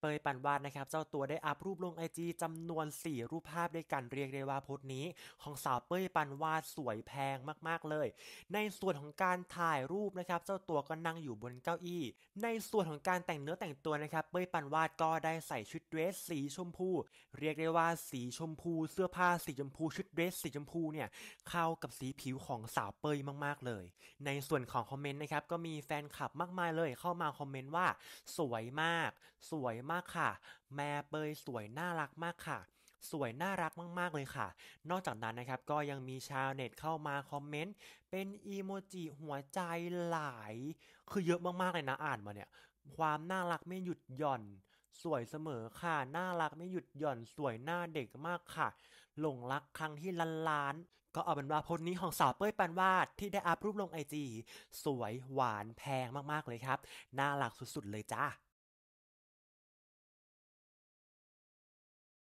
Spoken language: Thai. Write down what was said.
เปยปันวาดนะครับเจ้าตัวได้อัพรูปลงไอจีจำนวน 4 รูปภาพด้วยกันเรียกได้ว่าโพสต์นี้ของสาวเปยปันวาดสวยแพงมากๆเลย ในส่วนของการถ่ายรูปนะครับเจ้าตัวก็นั่งอยู่บนเก้าอี้ ในส่วนของการแต่งเนื้อแต่งตัวนะครับเปยปันวาดก็ได้ใส่ชุดเดรส สีชมพูเรียกได้ว่าสีชมพู เสื้อผ้าสีชมพูชุดเดรสสีชมพูเนี่ยเข้ากับสีผิวของสาวเปยมากๆเลย ในส่วนของคอมเมนต์นะครับก็มีแฟนคลับมากมายเลย เข้ามาคอมเมนต์ว่าสวยมาก สวยมากค่ะแม่เปยสวยน่ารักมากค่ะ สวย น่ารักมากๆเลยค่ะ นอกจากนั้นนะครับก็ยังมีชาวเน็ตเข้ามาคอมเมนต์เป็นอีโมจิหัวใจหลาย คือเยอะมากๆเลยนะอ่านมาเนี่ย ความน่ารักไม่หยุดหย่อน สวยเสมอค่ะ น่ารักไม่หยุดหย่อน สวยหน้าเด็ก มากค่ะ หลงรักครั้งที่ล้านล้านก็เอาเป็นว่าโพสต์นี้ของสาวเป้ยปันวาด ที่ได้อัพรูปลงไอจีสวยหวานแพงมากๆเลยครับ น่ารักสุดๆเลยจ้า